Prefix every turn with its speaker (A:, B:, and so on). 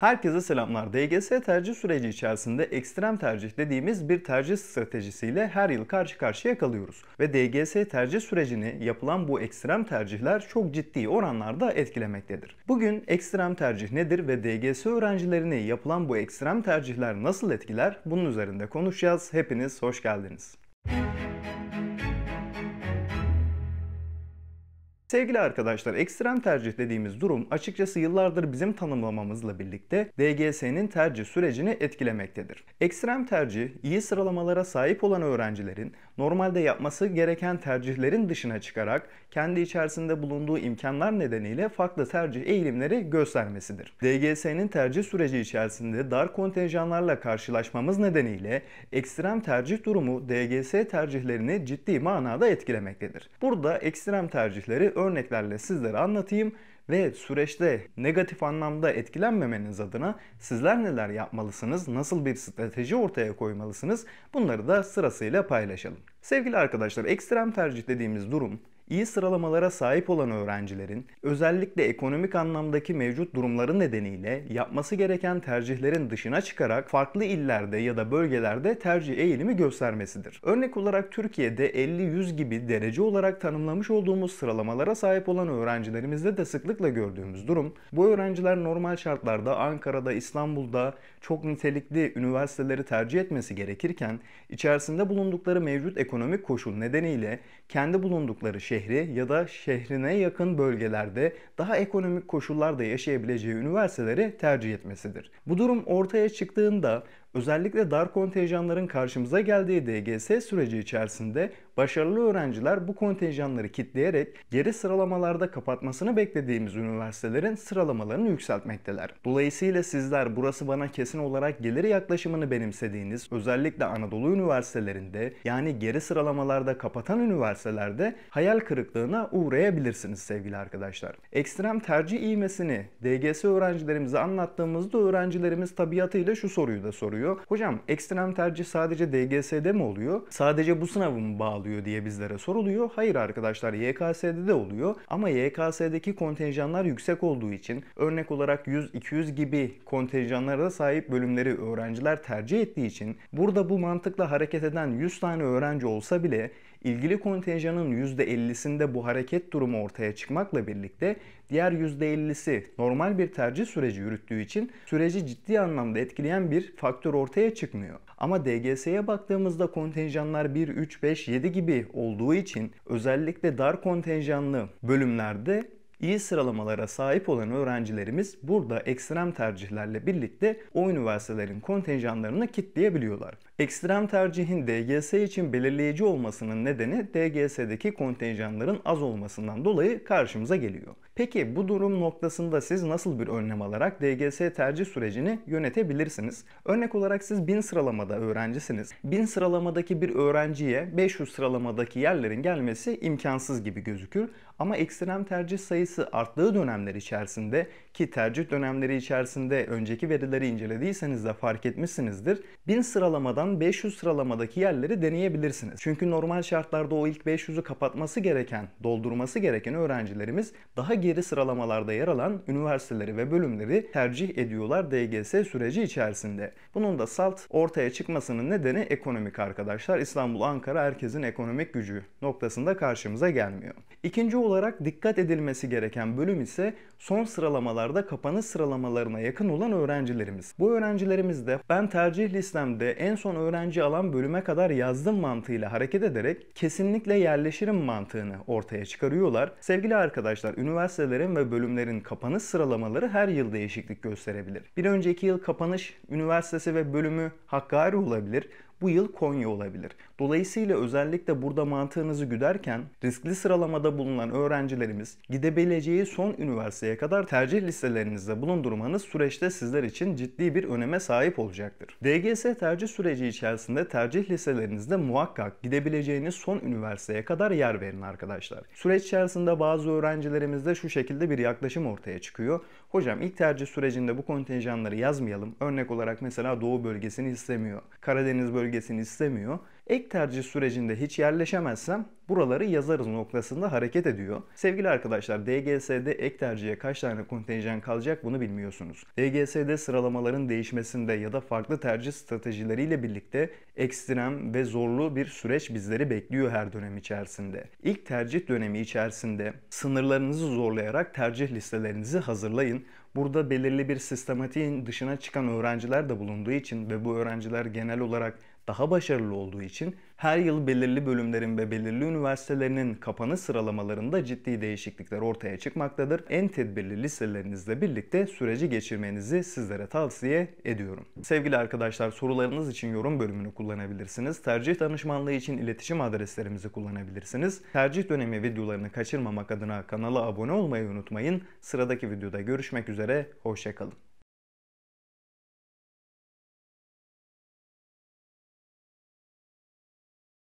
A: Herkese selamlar. DGS tercih süreci içerisinde ekstrem tercih dediğimiz bir tercih stratejisiyle her yıl karşı karşıya kalıyoruz. Ve DGS tercih sürecini yapılan bu ekstrem tercihler çok ciddi oranlarda etkilemektedir. Bugün ekstrem tercih nedir ve DGS öğrencilerini yapılan bu ekstrem tercihler nasıl etkiler? Bunun üzerinde konuşacağız. Hepiniz hoş geldiniz. Müzik Sevgili arkadaşlar ekstrem tercih dediğimiz durum açıkçası yıllardır bizim tanımlamamızla birlikte DGS'nin tercih sürecini etkilemektedir. Ekstrem tercih iyi sıralamalara sahip olan öğrencilerin normalde yapması gereken tercihlerin dışına çıkarak kendi içerisinde bulunduğu imkanlar nedeniyle farklı tercih eğilimleri göstermesidir. DGS'nin tercih süreci içerisinde dar kontenjanlarla karşılaşmamız nedeniyle ekstrem tercih durumu DGS tercihlerini ciddi manada etkilemektedir. Burada ekstrem tercihleri örneklerle sizlere anlatayım ve süreçte negatif anlamda etkilenmemeniz adına sizler neler yapmalısınız, nasıl bir strateji ortaya koymalısınız bunları da sırasıyla paylaşalım. Sevgili arkadaşlar ekstrem tercih dediğimiz durum İyi sıralamalara sahip olan öğrencilerin özellikle ekonomik anlamdaki mevcut durumları nedeniyle yapması gereken tercihlerin dışına çıkarak farklı illerde ya da bölgelerde tercih eğilimi göstermesidir. Örnek olarak Türkiye'de 50-100 gibi derece olarak tanımlamış olduğumuz sıralamalara sahip olan öğrencilerimizde de sıklıkla gördüğümüz durum bu öğrenciler normal şartlarda Ankara'da, İstanbul'da çok nitelikli üniversiteleri tercih etmesi gerekirken içerisinde bulundukları mevcut ekonomik koşul nedeniyle kendi bulundukları şehir şehri ya da şehrine yakın bölgelerde daha ekonomik koşullarda yaşayabileceği üniversiteleri tercih etmesidir. Bu durum ortaya çıktığında Özellikle dar kontenjanların karşımıza geldiği DGS süreci içerisinde başarılı öğrenciler bu kontenjanları kitleyerek geri sıralamalarda kapatmasını beklediğimiz üniversitelerin sıralamalarını yükseltmekteler. Dolayısıyla sizler burası bana kesin olarak gelir yaklaşımını benimsediğiniz özellikle Anadolu üniversitelerinde yani geri sıralamalarda kapatan üniversitelerde hayal kırıklığına uğrayabilirsiniz sevgili arkadaşlar. Ekstrem tercih iğmesini DGS öğrencilerimize anlattığımızda öğrencilerimiz tabiatıyla şu soruyu da soruyor soruyor. Hocam ekstrem tercih sadece DGS'de mi oluyor? Sadece bu sınavı mı bağlıyor diye bizlere soruluyor. Hayır arkadaşlar YKS'de de oluyor ama YKS'deki kontenjanlar yüksek olduğu için örnek olarak 100-200 gibi kontenjanlara sahip bölümleri öğrenciler tercih ettiği için burada bu mantıkla hareket eden 100 tane öğrenci olsa bile İlgili kontenjanın %50'sinde bu hareket durumu ortaya çıkmakla birlikte diğer %50'si normal bir tercih süreci yürüttüğü için süreci ciddi anlamda etkileyen bir faktör ortaya çıkmıyor. Ama DGS'ye baktığımızda kontenjanlar 1, 3, 5, 7 gibi olduğu için özellikle dar kontenjanlı bölümlerde İyi sıralamalara sahip olan öğrencilerimiz burada ekstrem tercihlerle birlikte o üniversitelerin kontenjanlarını kitleyebiliyorlar. Ekstrem tercihin DGS için belirleyici olmasının nedeni DGS'deki kontenjanların az olmasından dolayı karşımıza geliyor. Peki bu durum noktasında siz nasıl bir önlem alarak DGS tercih sürecini yönetebilirsiniz? Örnek olarak siz 1000 sıralamada öğrencisiniz. 1000 sıralamadaki bir öğrenciye 500 sıralamadaki yerlerin gelmesi imkansız gibi gözükür. Ama ekstrem tercih sayısı arttığı dönemler içerisinde ki tercih dönemleri içerisinde önceki verileri incelediyseniz de fark etmişsinizdir. 1000 sıralamadan 500 sıralamadaki yerleri deneyebilirsiniz. Çünkü normal şartlarda o ilk 500'ü kapatması gereken, doldurması gereken öğrencilerimiz daha geri sıralamalarda yer alan üniversiteleri ve bölümleri tercih ediyorlar DGS süreci içerisinde. Bunun da salt ortaya çıkmasının nedeni ekonomik arkadaşlar. İstanbul, Ankara herkesin ekonomik gücü noktasında karşımıza gelmiyor. İkinci olarak dikkat edilmesi gereken bölüm ise son sıralamalarda kapanış sıralamalarına yakın olan öğrencilerimiz. Bu öğrencilerimiz de ben tercih listemde en son öğrenci alan bölüme kadar yazdım mantığıyla hareket ederek kesinlikle yerleşirim mantığını ortaya çıkarıyorlar. Sevgili arkadaşlar üniversite üniversitelerin ve bölümlerin kapanış sıralamaları her yıl değişiklik gösterebilir. Bir önceki yıl kapanış üniversitesi ve bölümü Hakkari olabilir bu yıl Konya olabilir. Dolayısıyla özellikle burada mantığınızı güderken riskli sıralamada bulunan öğrencilerimiz gidebileceği son üniversiteye kadar tercih listelerinizde bulundurmanız süreçte sizler için ciddi bir öneme sahip olacaktır. DGS tercih süreci içerisinde tercih listelerinizde muhakkak gidebileceğiniz son üniversiteye kadar yer verin arkadaşlar. Süreç içerisinde bazı öğrencilerimizde şu şekilde bir yaklaşım ortaya çıkıyor. Hocam ilk tercih sürecinde bu kontenjanları yazmayalım. Örnek olarak mesela Doğu bölgesini istemiyor. Karadeniz bölgesini istemiyor. Ek tercih sürecinde hiç yerleşemezsem buraları yazarız noktasında hareket ediyor. Sevgili arkadaşlar DGS'de ek tercihe kaç tane kontenjan kalacak bunu bilmiyorsunuz. DGS'de sıralamaların değişmesinde ya da farklı tercih stratejileriyle birlikte ekstrem ve zorlu bir süreç bizleri bekliyor her dönem içerisinde. İlk tercih dönemi içerisinde sınırlarınızı zorlayarak tercih listelerinizi hazırlayın. Burada belirli bir sistematiğin dışına çıkan öğrenciler de bulunduğu için ve bu öğrenciler genel olarak daha başarılı olduğu için her yıl belirli bölümlerin ve belirli üniversitelerinin kapanış sıralamalarında ciddi değişiklikler ortaya çıkmaktadır. En tedbirli listelerinizle birlikte süreci geçirmenizi sizlere tavsiye ediyorum. Sevgili arkadaşlar sorularınız için yorum bölümünü kullanabilirsiniz. Tercih danışmanlığı için iletişim adreslerimizi kullanabilirsiniz. Tercih dönemi videolarını kaçırmamak adına kanala abone olmayı unutmayın. Sıradaki videoda görüşmek üzere, hoşçakalın.